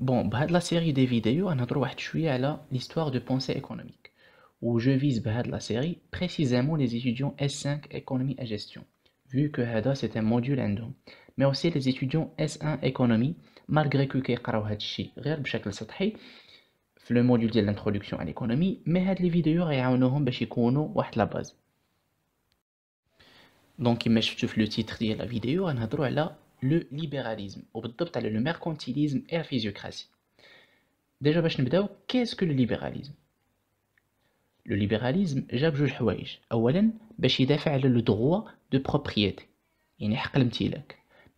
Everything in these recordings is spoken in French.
Bon, bah de la série des vidéos, on a droit à la l'histoire de pensée économique, où je vise bas de la série précisément les étudiants S5 économie et gestion, vu que c'est un module indo, mais aussi les étudiants S1 économie, malgré que qu'ils parlent de chier, le module de l'introduction à l'économie, mais cette vidéo est à nous, on a la base. Donc, il me le titre de la vidéo, on a droit à le libéralisme, au le mercantilisme et la physiocratie. Déjà, je ne qu'est-ce que le libéralisme. Le libéralisme, j'approuve et je. Premièrement, je défends le droit de propriété,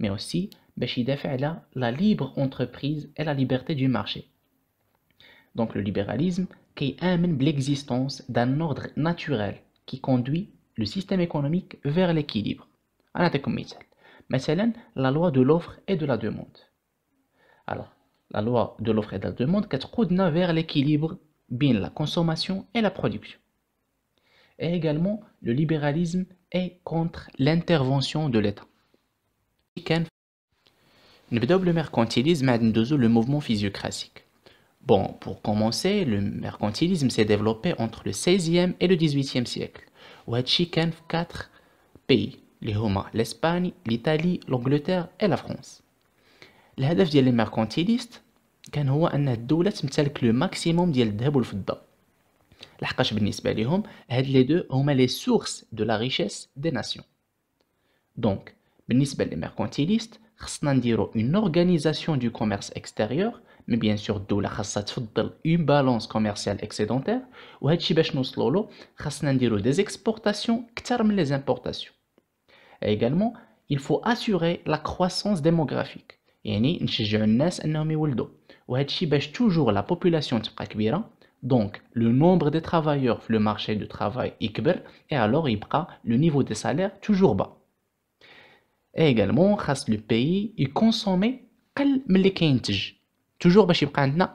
Mais aussi, je défends la libre entreprise et la liberté du marché. Donc, le libéralisme qui amène l'existence d'un ordre naturel qui conduit le système économique vers l'équilibre, à l'intercommunal c'est la loi de l'offre et de la demande. Alors, la loi de l'offre et de la demande كتقودنا vers l'équilibre bien la consommation et la production. Et également, le libéralisme est contre l'intervention de l'État. le mercantilisme a le mouvement physiocratique. Bon, pour commencer, le mercantilisme s'est développé entre le 16e et le 18e siècle, ou 4 pays. Les Homa, l'Espagne, l'Italie, l'Angleterre et la France. les but des mercantilistes, c'est de faire en sorte que les le maximum de leurs ressources. Par conséquent, par rapport à eux, les deux sont les sources de la richesse des nations. Donc, par rapport aux mercantilistes, ils créent une organisation du commerce extérieur, mais bien sûr, les le monde veut une balance commerciale excédentaire, ou, si on veut, ils créent des exportations qui les importations. Et également, il faut assurer la croissance démographique. toujours la population donc le nombre de travailleurs le marché du travail grand. et alors il le niveau des salaires toujours bas et également le pays il consomme toujours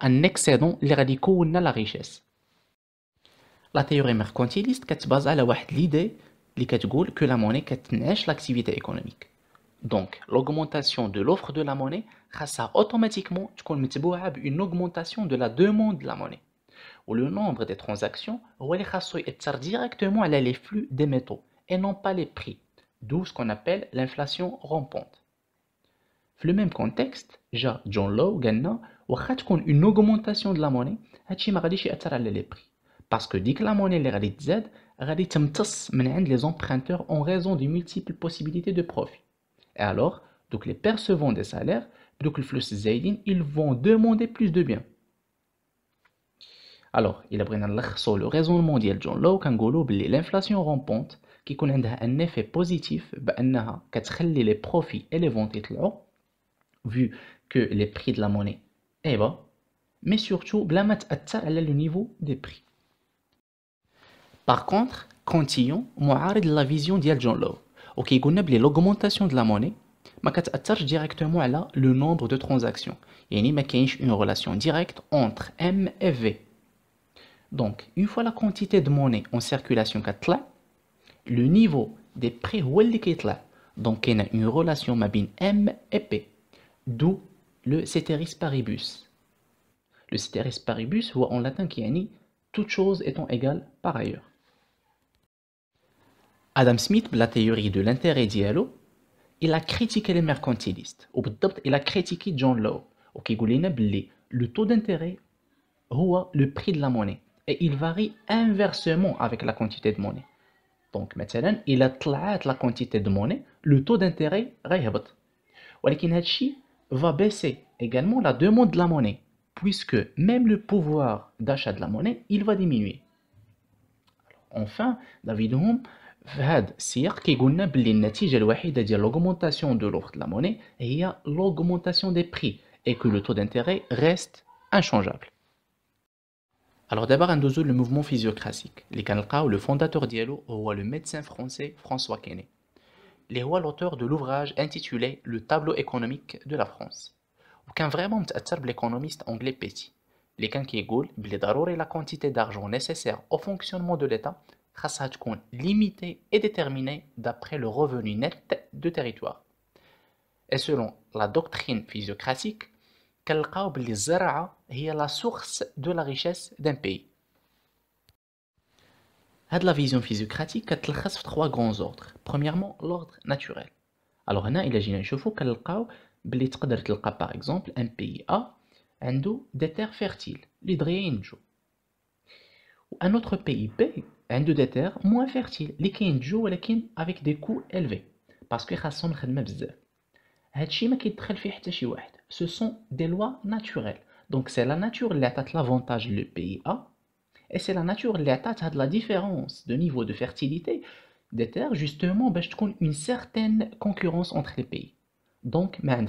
un excédent les radicaux la richesse la théorie mercantiliste qui se base à l'idée quatre goules que la monnaie pas l'activité économique. Donc, l'augmentation de l'offre de la monnaie khassa automatiquement tkoun une augmentation de la demande de la monnaie. Ou le nombre des transactions wali directement à les flux des métaux et non pas les prix, d'où ce qu'on appelle l'inflation rampante. Dans le même contexte, ja John Law ganna wakha tkoun une augmentation de la monnaie, ma les prix parce que dès que la monnaie les ghadi les emprunteurs ont raison de multiples possibilités de profit. Et alors, donc les percevants des salaires, donc le flux ils vont demander plus de biens. Alors, il a sur le raison de John l'inflation rampante qui connaît un effet positif, bah, a les profits et les ventes vu que les prix de la monnaie est eh bas, ben, mais surtout بلا à le niveau des prix. Par contre, Cantillon, a la vision de John Law. Ok, il l'augmentation de la monnaie, mais attache directement là le nombre de transactions. Il y a une relation directe entre M et V. Donc, une fois la quantité de monnaie en circulation est le niveau des prix est là. Donc, il y a une relation entre M et P, d'où le ceteris paribus. Le ceteris paribus, ou en latin, qui est toute chose étant égales par ailleurs. Adam Smith, la théorie de l'intérêt dialogue, il a critiqué les mercantilistes. Ou il a critiqué John Law. le taux d'intérêt est le prix de la monnaie. Et il varie inversement avec la quantité de monnaie. Donc, maintenant, il a la quantité de monnaie, le taux d'intérêt réhabite. ولكن va baisser également la demande de la monnaie, puisque même le pouvoir d'achat de la monnaie, il va diminuer. enfin, David Hume, فهاد السياق كيقولنا باللي النتيجه de ديال de دو de لا موني هي l'augmentation des prix et que le taux d'intérêt reste inchangeable. Alors d'abord, on le mouvement physiocratique. Le fondateur dialo le médecin français François Quesnay. les est l'auteur de l'ouvrage intitulé Le tableau économique de la France. Aucun vraiment économiste anglais Petit. Les qui est la quantité d'argent nécessaire au fonctionnement de l'État traçage compte limité et déterminé d'après le revenu net du territoire. Et selon la doctrine physiocratique, est la source de la richesse d'un pays. À la vision physiocratique elle a trois grands ordres. Premièrement, l'ordre naturel. Alors on a imaginé, un par exemple un pays A عنده des terres fertiles les ou Un autre pays B on a des terres moins fertiles, lesquelles jouent avec des coûts élevés, parce que Ce pas se ce sont des lois naturelles. Donc c'est la nature qui a l'avantage le pays A, et c'est la nature qui a la différence de niveau de fertilité des terres, justement pour qu'il une certaine concurrence entre les pays. Donc on le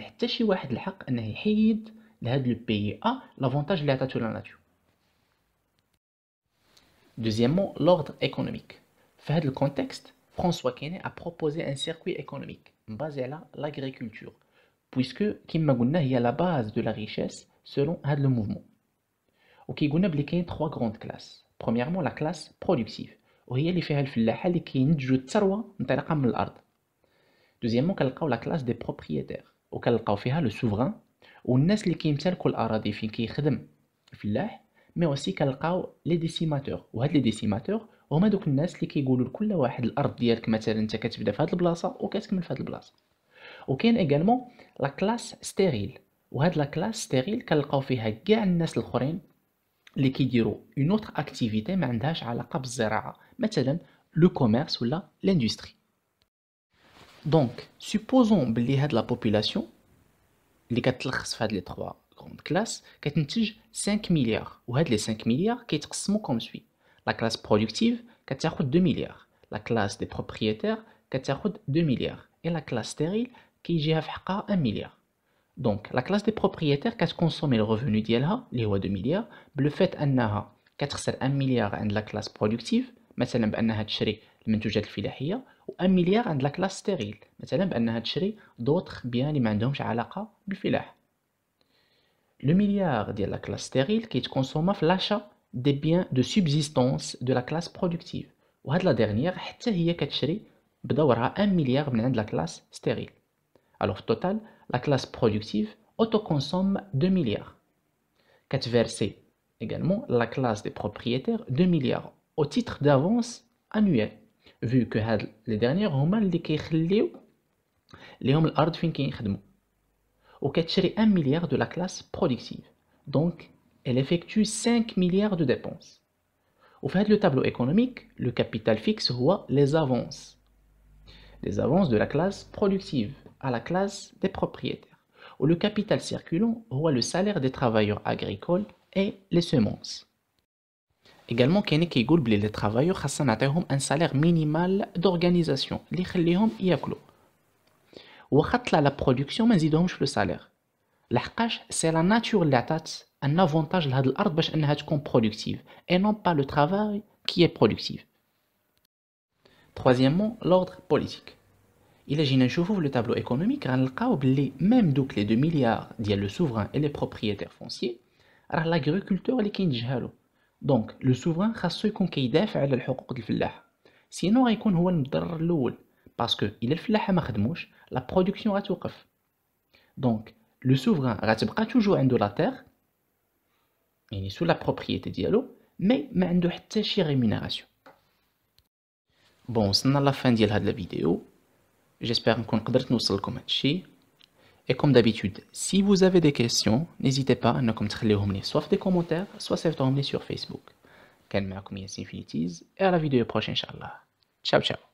de le pays A est l'avantage la nature. Deuxièmement, l'ordre économique. Dans le contexte, François Kéné a proposé un circuit économique basé à l'agriculture, puisque Kimmagunna est la base de la richesse selon le mouvement. Au il y a trois grandes classes. Premièrement, la classe productive. Deuxièmement, la classe des propriétaires. Le souverain. ou. les gens qui le souverain. مي اوسي كنلقاو لي ديسيماتور وهاد لي ديسيماتور هما دوك الناس اللي كيقولوا لكل واحد الارض ديالك مثلا انت كتبدا في هاد البلاصه وكتكمل في هاد البلاصه وكاين ايغالمون لا كلاس ستيريل وهاد لا كلاس ستيريل كنلقاو فيها كاع الناس الاخرين اللي كيديروا اون اوتر اكتيفيتي ما عندهاش علاقه بالزراعه مثلا لو كوميرس ولا لاندستري دونك سوبوزون بلي هاد لا بوبولاسيون اللي كتلخص في هاد لي 3 كوند كلاس كتنتج 5 مليار وهاد لي 5 مليار كيتقسموا كوم سوي لا كلاس بروديكتيف كتاخد 2 مليار لا كلاس دي بروبريتير كتاخد 2 مليار اي لا كلاس ستيريل كيجيها في حقها 1 مليار دونك لا كلاس دي بروبريتير كتكونسومي الريفوني ديالها اللي هو 2 مليار بلو فات انها كتخسر 1 مليار عند لا كلاس بروديكتيف مثلا بانها تشري المنتوجات الفلاحيه و1 مليار عند لا كلاس ستيريل مثلا بانها تشري دوطخ بيان اللي ما عندهمش علاقه بالفلاح le milliard de la classe stérile qui consomme l'achat des biens de subsistance de la classe productive. Et la dernière, c'est un milliard de la classe stérile. Alors, total, la classe productive autoconsomme 2 milliards. quest également la classe des propriétaires 2 milliards au titre d'avance annuelle, vu que les derniers ont mal les hommes l'art ou qu'elle 1 milliard de la classe productive. Donc, elle effectue 5 milliards de dépenses. Au fait le tableau économique, le capital fixe voit les avances. Les avances de la classe productive à la classe des propriétaires. Ou le capital circulant voit le salaire des travailleurs agricoles et les semences. Également, كاين les travailleurs ont un salaire minimal d'organisation اللي يخليهم ياكلوا ou à la production mais ils plus le salaire. L'achèche, c'est la nature la un avantage de l'art pas une richesse productive, et non pas le travail qui est productif. Troisièmement, l'ordre politique. Il est je vous veux le tableau économique. On n'est pas obligé même deux milliards dire le souverain et les propriétaires fonciers à l'agriculteur lesquels les alors. Donc le souverain a celui qui ont les droits Sinon il y a quoi de mal parce que il est ما la production غتوقف donc le souverain غتبقى toujours de la terre est sous la propriété ديالو mais il de حتى de rémunération Bon, c'est la fin de la vidéo, j'espère que vous نوصل nous Et comme d'habitude, si vous avez des questions, n'hésitez pas à nous laisser soit des commentaires, soit sur Facebook. Kan ma'akoum remercie et à la vidéo prochaine, Inch'Allah. Ciao, ciao.